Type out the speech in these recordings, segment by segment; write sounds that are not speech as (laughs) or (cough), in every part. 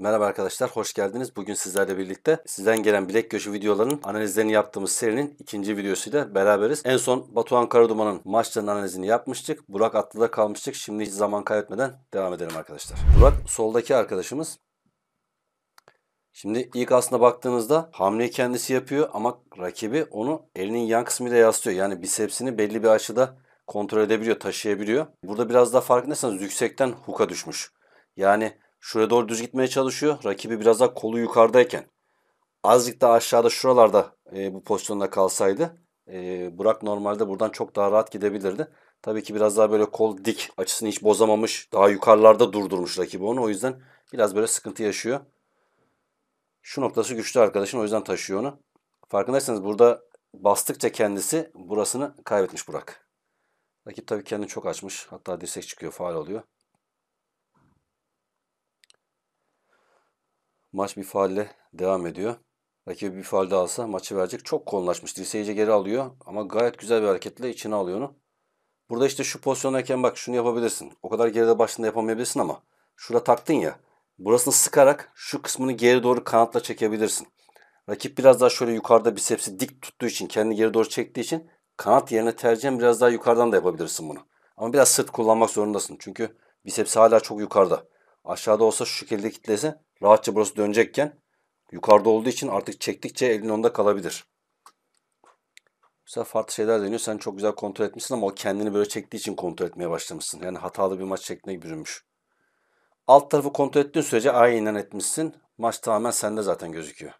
Merhaba arkadaşlar, hoş geldiniz. Bugün sizlerle birlikte sizden gelen bilek göçü videolarının analizlerini yaptığımız serinin ikinci videosuyla beraberiz. En son Batuhan Karaduman'ın maçlarının analizini yapmıştık. Burak atlıda kalmıştık. Şimdi hiç zaman kaybetmeden devam edelim arkadaşlar. Burak soldaki arkadaşımız. Şimdi ilk aslında baktığınızda hamleyi kendisi yapıyor ama rakibi onu elinin yan kısmıyla yaslıyor. Yani bisepsini belli bir açıda kontrol edebiliyor, taşıyabiliyor. Burada biraz daha farkındaysanız yüksekten huka düşmüş. Yani Şuraya doğru düz gitmeye çalışıyor. Rakibi biraz daha kolu yukarıdayken azıcık daha aşağıda şuralarda e, bu pozisyonda kalsaydı e, Burak normalde buradan çok daha rahat gidebilirdi. Tabii ki biraz daha böyle kol dik açısını hiç bozamamış. Daha yukarılarda durdurmuş rakibi onu. O yüzden biraz böyle sıkıntı yaşıyor. Şu noktası güçlü arkadaşın o yüzden taşıyor onu. Farkındaysanız burada bastıkça kendisi burasını kaybetmiş Burak. Rakip tabii kendini çok açmış. Hatta dirsek çıkıyor, faal oluyor. Maç bir faalle devam ediyor. Rakibi bir faal daha alsa maçı verecek. Çok kollaşmış. Dirseğice geri alıyor ama gayet güzel bir hareketle içine alıyor onu. Burada işte şu pozisyondayken bak şunu yapabilirsin. O kadar geride başında yapamayabilirsin ama şurada taktın ya. Burasını sıkarak şu kısmını geri doğru kanatla çekebilirsin. Rakip biraz daha şöyle yukarıda bisepsi dik tuttuğu için, kendini geri doğru çektiği için kanat yerine tercihen biraz daha yukarıdan da yapabilirsin bunu. Ama biraz sırt kullanmak zorundasın. Çünkü bisepsi hala çok yukarıda. Aşağıda olsa şu şekilde kitlese rahatça burası dönecekken yukarıda olduğu için artık çektikçe elin onda kalabilir. Mesela farklı şeyler deniyor. Sen çok güzel kontrol etmişsin ama o kendini böyle çektiği için kontrol etmeye başlamışsın. Yani hatalı bir maç şekline bürünmüş. Alt tarafı kontrol ettiğin sürece aynen etmişsin. Maç tamamen sende zaten gözüküyor.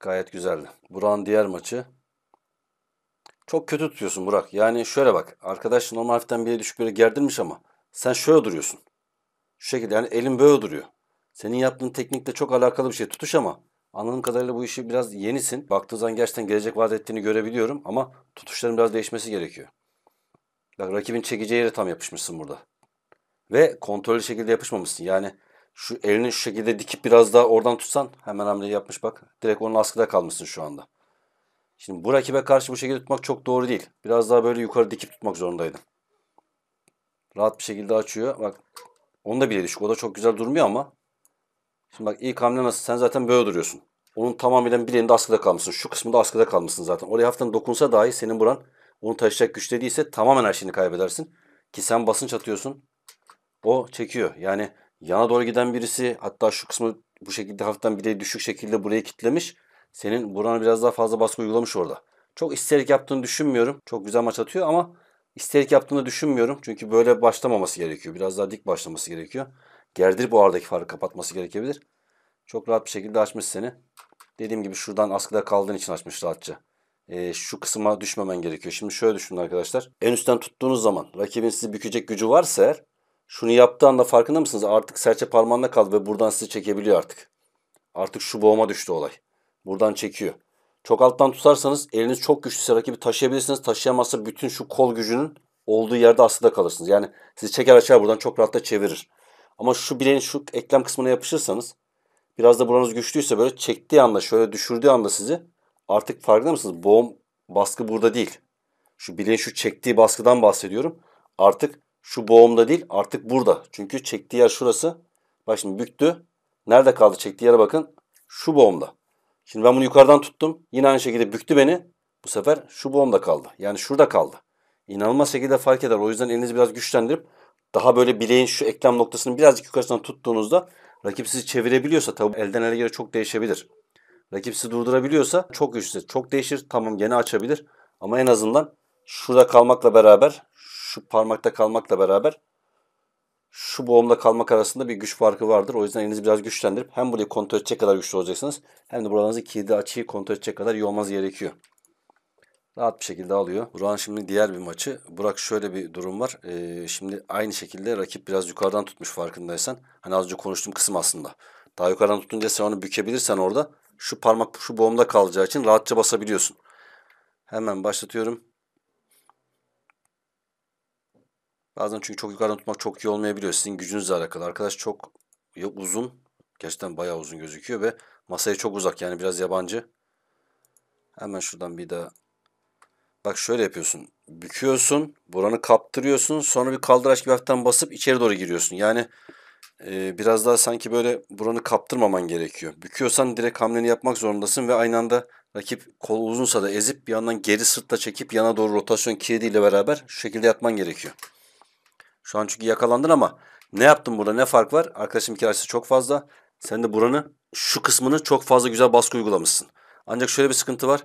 Gayet güzeldi. Burak'ın diğer maçı. Çok kötü tutuyorsun Burak. Yani şöyle bak. Arkadaş normal hafiften bir düşük böyle gerdirmiş ama sen şöyle duruyorsun. Şu şekilde yani elin böyle duruyor. Senin yaptığın teknikle çok alakalı bir şey tutuş ama anladığım kadarıyla bu işi biraz yenisin. Baktığı zaman gerçekten gelecek vaat ettiğini görebiliyorum ama tutuşların biraz değişmesi gerekiyor. Bak rakibin çekeceği yere tam yapışmışsın burada. Ve kontrollü şekilde yapışmamışsın. Yani şu elini şu şekilde dikip biraz daha oradan tutsan hemen hamle yapmış bak. Direkt onun askıda kalmışsın şu anda. Şimdi bu rakibe karşı bu şekilde tutmak çok doğru değil. Biraz daha böyle yukarı dikip tutmak zorundaydım. Rahat bir şekilde açıyor. Bak onu da bile düşük. O da çok güzel durmuyor ama Şimdi bak ilk hamle nasıl? Sen zaten böyle duruyorsun. Onun tamamıyla bir elinde askıda kalmışsın. Şu kısmında askıda kalmışsın zaten. Oraya hafiften dokunsa dahi senin buran onu taşıyacak güçte değilse tamamen her şeyini kaybedersin. Ki sen basınç atıyorsun. O çekiyor. Yani yana doğru giden birisi hatta şu kısmı bu şekilde hafiften bileği düşük şekilde buraya kitlemiş. Senin burana biraz daha fazla baskı uygulamış orada. Çok isterik yaptığını düşünmüyorum. Çok güzel maç atıyor ama isterik yaptığını düşünmüyorum. Çünkü böyle başlamaması gerekiyor. Biraz daha dik başlaması gerekiyor. Gerdir bu aradaki farkı kapatması gerekebilir. Çok rahat bir şekilde açmış seni. Dediğim gibi şuradan askıda kaldığın için açmış rahatça. E, şu kısma düşmemen gerekiyor. Şimdi şöyle düşünün arkadaşlar. En üstten tuttuğunuz zaman rakibin sizi bükecek gücü varsa eğer şunu yaptığı anda farkında mısınız? Artık serçe parmağında kaldı ve buradan sizi çekebiliyor artık. Artık şu boğuma düştü olay. Buradan çekiyor. Çok alttan tutarsanız eliniz çok güçlüyse rakibi taşıyabilirsiniz. Taşıyamazsa bütün şu kol gücünün olduğu yerde aslında kalırsınız. Yani sizi çeker açar buradan çok rahat da çevirir. Ama şu bileğin şu eklem kısmına yapışırsanız biraz da buranız güçlüyse böyle çektiği anda şöyle düşürdüğü anda sizi artık farkında mısınız? Boğum baskı burada değil. Şu bileğin şu çektiği baskıdan bahsediyorum. Artık şu boğumda değil artık burada. Çünkü çektiği yer şurası. Bak şimdi büktü. Nerede kaldı çektiği yere bakın. Şu boğumda. Şimdi ben bunu yukarıdan tuttum. Yine aynı şekilde büktü beni. Bu sefer şu boğumda kaldı. Yani şurada kaldı. İnanılmaz şekilde fark eder. O yüzden elinizi biraz güçlendirip daha böyle bileğin şu eklem noktasını birazcık yukarısından tuttuğunuzda rakip sizi çevirebiliyorsa tabii elden ele göre çok değişebilir. Rakip sizi durdurabiliyorsa çok güçlü. Çok değişir. Tamam gene açabilir. Ama en azından şurada kalmakla beraber şu parmakta kalmakla beraber şu boğumda kalmak arasında bir güç farkı vardır. O yüzden elinizi biraz güçlendirip hem burayı kontrol edecek kadar güçlü olacaksınız hem de buralarınızı kilidi açıyı kontrol edecek kadar iyi olmanız gerekiyor rahat bir şekilde alıyor. Burak'ın şimdi diğer bir maçı. Burak şöyle bir durum var. Ee, şimdi aynı şekilde rakip biraz yukarıdan tutmuş farkındaysan. Hani az önce konuştuğum kısım aslında. Daha yukarıdan tutunca sen onu bükebilirsen orada şu parmak şu boğumda kalacağı için rahatça basabiliyorsun. Hemen başlatıyorum. Bazen çünkü çok yukarıdan tutmak çok iyi olmayabiliyor. Sizin gücünüzle alakalı. Arkadaş çok uzun. Gerçekten bayağı uzun gözüküyor ve masaya çok uzak. Yani biraz yabancı. Hemen şuradan bir daha Bak şöyle yapıyorsun. Büküyorsun. Buranı kaptırıyorsun. Sonra bir kaldıraç gibi hafiften basıp içeri doğru giriyorsun. Yani e, biraz daha sanki böyle buranı kaptırmaman gerekiyor. Büküyorsan direkt hamleni yapmak zorundasın ve aynı anda rakip kol uzunsa da ezip bir yandan geri sırtla çekip yana doğru rotasyon kilidi beraber şu şekilde yatman gerekiyor. Şu an çünkü yakalandın ama ne yaptın burada ne fark var? Arkadaşım kirası çok fazla. Sen de buranı şu kısmını çok fazla güzel baskı uygulamışsın. Ancak şöyle bir sıkıntı var.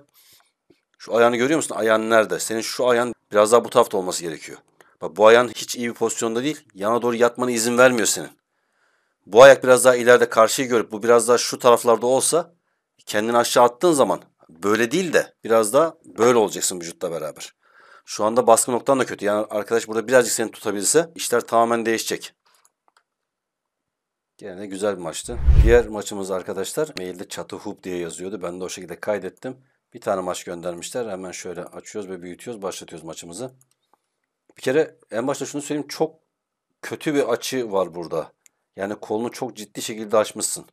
Şu ayağını görüyor musun? Ayağın nerede? Senin şu ayağın biraz daha bu tarafta olması gerekiyor. Bak bu ayağın hiç iyi bir pozisyonda değil. Yana doğru yatmana izin vermiyor senin. Bu ayak biraz daha ileride karşıyı görüp bu biraz daha şu taraflarda olsa kendini aşağı attığın zaman böyle değil de biraz daha böyle olacaksın vücutla beraber. Şu anda baskı noktan da kötü. Yani arkadaş burada birazcık seni tutabilse işler tamamen değişecek. Gene güzel bir maçtı. Diğer maçımız arkadaşlar mailde çatı hoop diye yazıyordu. Ben de o şekilde kaydettim. Bir tane maç göndermişler. Hemen şöyle açıyoruz ve büyütüyoruz. Başlatıyoruz maçımızı. Bir kere en başta şunu söyleyeyim. Çok kötü bir açı var burada. Yani kolunu çok ciddi şekilde açmışsın.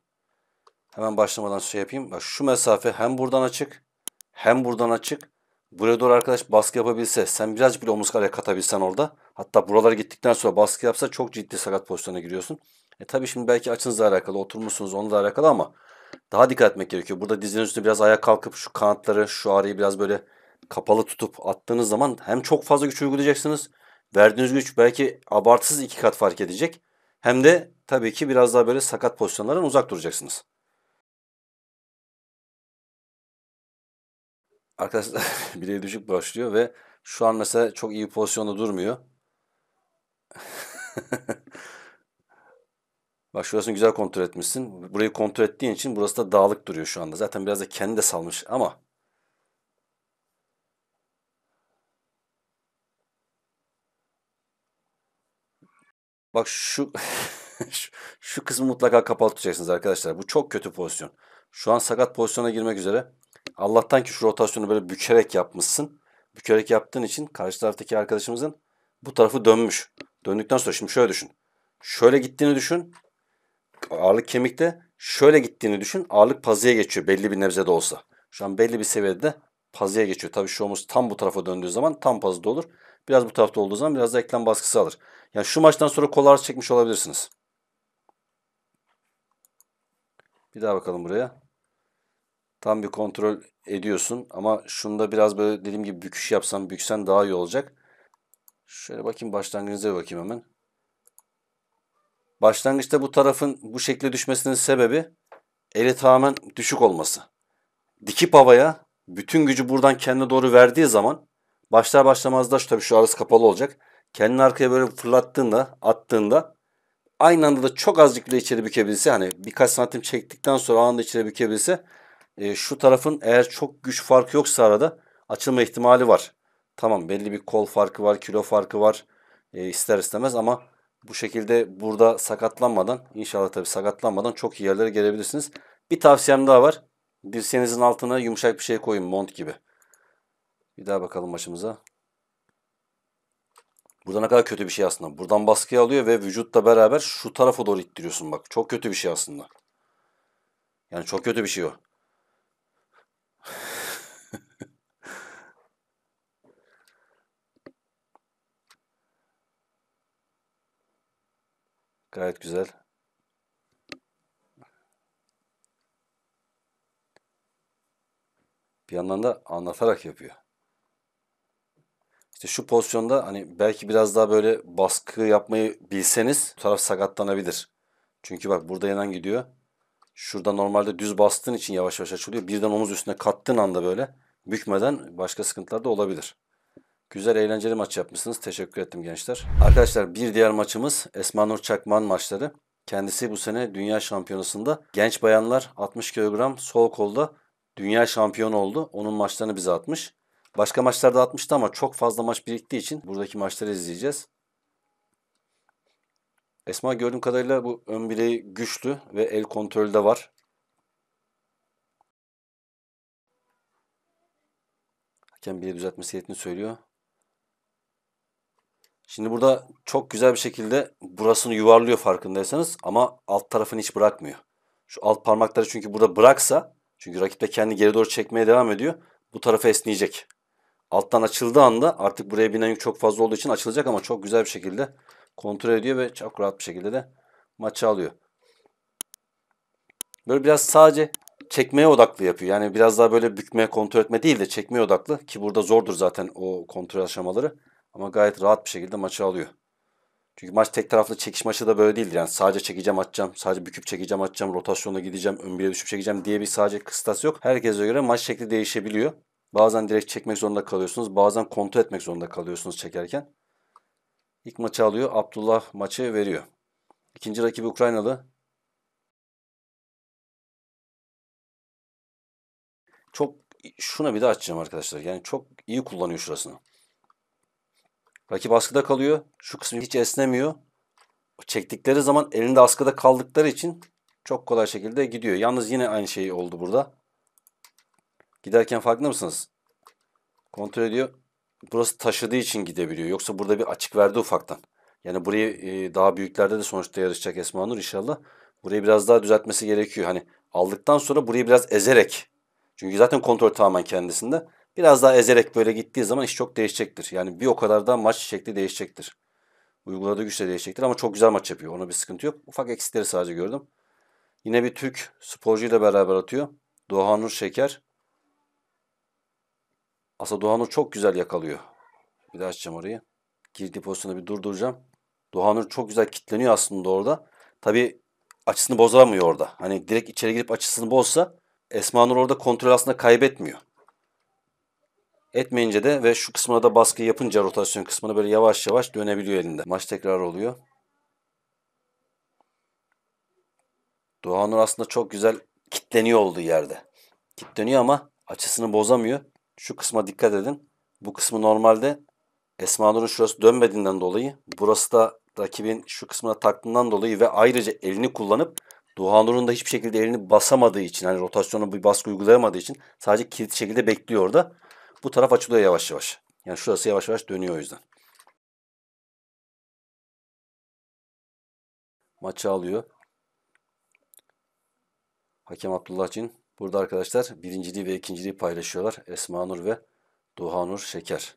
Hemen başlamadan şey yapayım. Bak şu mesafe hem buradan açık hem buradan açık. Buraya doğru arkadaş baskı yapabilse, sen biraz bile omuz kareye katabilsen orada. Hatta buralara gittikten sonra baskı yapsa çok ciddi sakat pozisyona giriyorsun. E tabi şimdi belki açınızla alakalı, oturmuşsunuz onunla alakalı ama daha dikkat etmek gerekiyor. Burada dizinin üstüne biraz ayak kalkıp şu kanatları, şu arayı biraz böyle kapalı tutup attığınız zaman hem çok fazla güç uygulayacaksınız. Verdiğiniz güç belki abartısız iki kat fark edecek. Hem de tabii ki biraz daha böyle sakat pozisyonlardan uzak duracaksınız. Arkadaşlar (laughs) bileği düşük başlıyor ve şu an mesela çok iyi pozisyonda durmuyor. (laughs) Bak şurasını güzel kontrol etmişsin. Burayı kontrol ettiğin için burası da dağlık duruyor şu anda. Zaten biraz da kendi de salmış ama. Bak şu (laughs) şu kısmı mutlaka kapalı tutacaksınız arkadaşlar. Bu çok kötü pozisyon. Şu an sakat pozisyona girmek üzere. Allah'tan ki şu rotasyonu böyle bükerek yapmışsın. Bükerek yaptığın için karşı taraftaki arkadaşımızın bu tarafı dönmüş. Döndükten sonra şimdi şöyle düşün. Şöyle gittiğini düşün ağırlık kemikte şöyle gittiğini düşün. Ağırlık pazıya geçiyor belli bir nebzede olsa. Şu an belli bir seviyede de pazıya geçiyor. Tabii şu omuz tam bu tarafa döndüğü zaman tam pazıda olur. Biraz bu tarafta olduğu zaman biraz da eklem baskısı alır. Yani şu maçtan sonra kol ağrısı çekmiş olabilirsiniz. Bir daha bakalım buraya. Tam bir kontrol ediyorsun ama şunda biraz böyle dediğim gibi büküş yapsam büksen daha iyi olacak. Şöyle bakayım başlangıcınıza bakayım hemen. Başlangıçta bu tarafın bu şekle düşmesinin sebebi eli tamamen düşük olması. Dikip havaya bütün gücü buradan kendine doğru verdiği zaman başlar başlamaz da tabii şu arası kapalı olacak. Kendini arkaya böyle fırlattığında, attığında aynı anda da çok azıcık bile içeri bükebilse hani birkaç santim çektikten sonra anında içeri bükebilse e, şu tarafın eğer çok güç farkı yoksa arada açılma ihtimali var. Tamam belli bir kol farkı var, kilo farkı var e, ister istemez ama bu şekilde burada sakatlanmadan inşallah tabii sakatlanmadan çok iyi yerlere gelebilirsiniz. Bir tavsiyem daha var. Dirseğinizin altına yumuşak bir şey koyun mont gibi. Bir daha bakalım başımıza. Burada ne kadar kötü bir şey aslında. Buradan baskıyı alıyor ve vücutla beraber şu tarafa doğru ittiriyorsun bak. Çok kötü bir şey aslında. Yani çok kötü bir şey o. Gayet güzel. Bir yandan da anlatarak yapıyor. İşte şu pozisyonda hani belki biraz daha böyle baskı yapmayı bilseniz bu taraf sakatlanabilir. Çünkü bak burada yanan gidiyor. Şurada normalde düz bastığın için yavaş yavaş açılıyor. Birden omuz üstüne kattığın anda böyle bükmeden başka sıkıntılar da olabilir. Güzel eğlenceli maç yapmışsınız. Teşekkür ettim gençler. Arkadaşlar bir diğer maçımız Esma Nur Çakman maçları. Kendisi bu sene dünya şampiyonasında genç bayanlar 60 kilogram sol kolda dünya şampiyonu oldu. Onun maçlarını bize atmış. Başka maçlarda atmıştı ama çok fazla maç biriktiği için buradaki maçları izleyeceğiz. Esma gördüğüm kadarıyla bu ön bileği güçlü ve el kontrolü de var. Hakem bileği düzeltmesi yetini söylüyor. Şimdi burada çok güzel bir şekilde burasını yuvarlıyor farkındaysanız ama alt tarafını hiç bırakmıyor. Şu alt parmakları çünkü burada bıraksa çünkü rakip de kendi geri doğru çekmeye devam ediyor. Bu tarafı esneyecek. Alttan açıldığı anda artık buraya binen yük çok fazla olduğu için açılacak ama çok güzel bir şekilde kontrol ediyor ve çok rahat bir şekilde de maçı alıyor. Böyle biraz sadece çekmeye odaklı yapıyor. Yani biraz daha böyle bükmeye kontrol etme değil de çekmeye odaklı ki burada zordur zaten o kontrol aşamaları. Ama gayet rahat bir şekilde maçı alıyor. Çünkü maç tek taraflı çekiş maçı da böyle değildir. Yani sadece çekeceğim atacağım, sadece büküp çekeceğim atacağım, rotasyona gideceğim, ön bire düşüp çekeceğim diye bir sadece kıstas yok. Herkese göre maç şekli değişebiliyor. Bazen direkt çekmek zorunda kalıyorsunuz. Bazen kontrol etmek zorunda kalıyorsunuz çekerken. İlk maçı alıyor. Abdullah maçı veriyor. İkinci rakibi Ukraynalı. Çok şuna bir de açacağım arkadaşlar. Yani çok iyi kullanıyor şurasını. Rakip askıda kalıyor. Şu kısmı hiç esnemiyor. Çektikleri zaman elinde askıda kaldıkları için çok kolay şekilde gidiyor. Yalnız yine aynı şey oldu burada. Giderken farklı mısınız? Kontrol ediyor. Burası taşıdığı için gidebiliyor. Yoksa burada bir açık verdi ufaktan. Yani burayı e, daha büyüklerde de sonuçta yarışacak Esma Nur inşallah. Burayı biraz daha düzeltmesi gerekiyor. Hani aldıktan sonra burayı biraz ezerek. Çünkü zaten kontrol tamamen kendisinde. Biraz daha ezerek böyle gittiği zaman iş çok değişecektir. Yani bir o kadar da maç şekli değişecektir. Uyguladığı güç de değişecektir ama çok güzel maç yapıyor. Ona bir sıkıntı yok. Ufak eksikleri sadece gördüm. Yine bir Türk sporcuyla beraber atıyor. Doğanur Şeker. Aslında Doğanur çok güzel yakalıyor. Bir daha açacağım orayı. Girdiği pozisyonu bir durduracağım. Doğanur çok güzel kitleniyor aslında orada. Tabi açısını bozamıyor orada. Hani direkt içeri girip açısını bozsa Esma Nur orada kontrol aslında kaybetmiyor. Etmeyince de ve şu kısmına da baskı yapınca rotasyon kısmına böyle yavaş yavaş dönebiliyor elinde. Maç tekrar oluyor. Doğanur aslında çok güzel kitleniyor olduğu yerde. Kitleniyor ama açısını bozamıyor. Şu kısma dikkat edin. Bu kısmı normalde Esma Nur'un şurası dönmediğinden dolayı burası da rakibin şu kısmına taktığından dolayı ve ayrıca elini kullanıp Doğanur'un Nur'un da hiçbir şekilde elini basamadığı için hani rotasyonu bir baskı uygulayamadığı için sadece kilit şekilde bekliyor orada. Bu taraf açılıyor yavaş yavaş. Yani şurası yavaş yavaş dönüyor o yüzden. Maçı alıyor. Hakem Abdullah Cin. Burada arkadaşlar birinciliği ve ikinciliği paylaşıyorlar. Esma Nur ve Doğanur Şeker.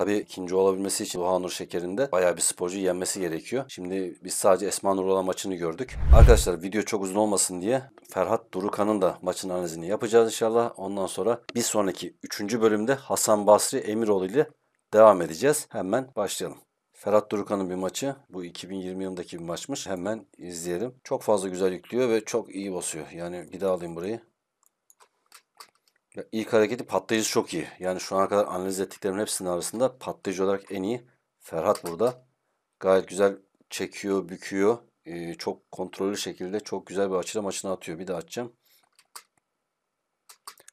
Tabii ikinci olabilmesi için Duhan Nur şekerinde de bayağı bir sporcu yenmesi gerekiyor. Şimdi biz sadece Esma Nurola maçını gördük. Arkadaşlar video çok uzun olmasın diye Ferhat Durukan'ın da maçın analizini yapacağız inşallah. Ondan sonra bir sonraki üçüncü bölümde Hasan Basri Emiroğlu ile devam edeceğiz. Hemen başlayalım. Ferhat Durukan'ın bir maçı. Bu 2020 yılındaki bir maçmış. Hemen izleyelim. Çok fazla güzel yüklüyor ve çok iyi basıyor. Yani bir daha alayım burayı. Ya ilk hareketi patlayıcı çok iyi. Yani şu ana kadar analiz ettiklerimin hepsinin arasında patlayıcı olarak en iyi Ferhat burada. Gayet güzel çekiyor, büküyor. Ee, çok kontrollü şekilde çok güzel bir açıda maçını atıyor. Bir de açacağım.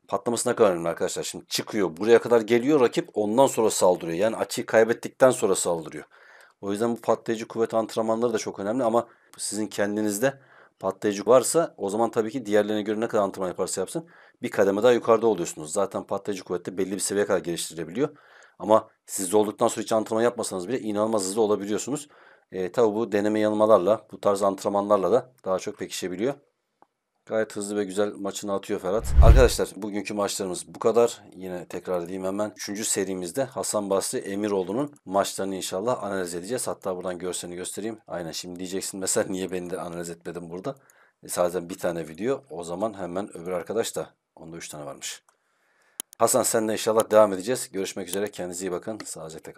Patlamasına kadar önemli arkadaşlar. Şimdi çıkıyor. Buraya kadar geliyor rakip. Ondan sonra saldırıyor. Yani açıyı kaybettikten sonra saldırıyor. O yüzden bu patlayıcı kuvvet antrenmanları da çok önemli ama sizin kendinizde patlayıcı varsa o zaman tabii ki diğerlerine göre ne kadar antrenman yaparsa yapsın bir kademe daha yukarıda oluyorsunuz. Zaten patlayıcı kuvvette belli bir seviyeye kadar geliştirebiliyor. Ama sizde olduktan sonra hiç antrenman yapmasanız bile inanılmaz hızlı olabiliyorsunuz. E, tabii bu deneme yanılmalarla, bu tarz antrenmanlarla da daha çok pekişebiliyor. Gayet hızlı ve güzel maçını atıyor Ferhat. Arkadaşlar bugünkü maçlarımız bu kadar. Yine tekrar edeyim hemen. Üçüncü serimizde Hasan Basri Emiroğlu'nun maçlarını inşallah analiz edeceğiz. Hatta buradan görselini göstereyim. Aynen şimdi diyeceksin mesela niye beni de analiz etmedin burada. E zaten bir tane video. O zaman hemen öbür arkadaş da onda üç tane varmış. Hasan senle inşallah devam edeceğiz. Görüşmek üzere. Kendinize iyi bakın. Sağlıcakla kalın.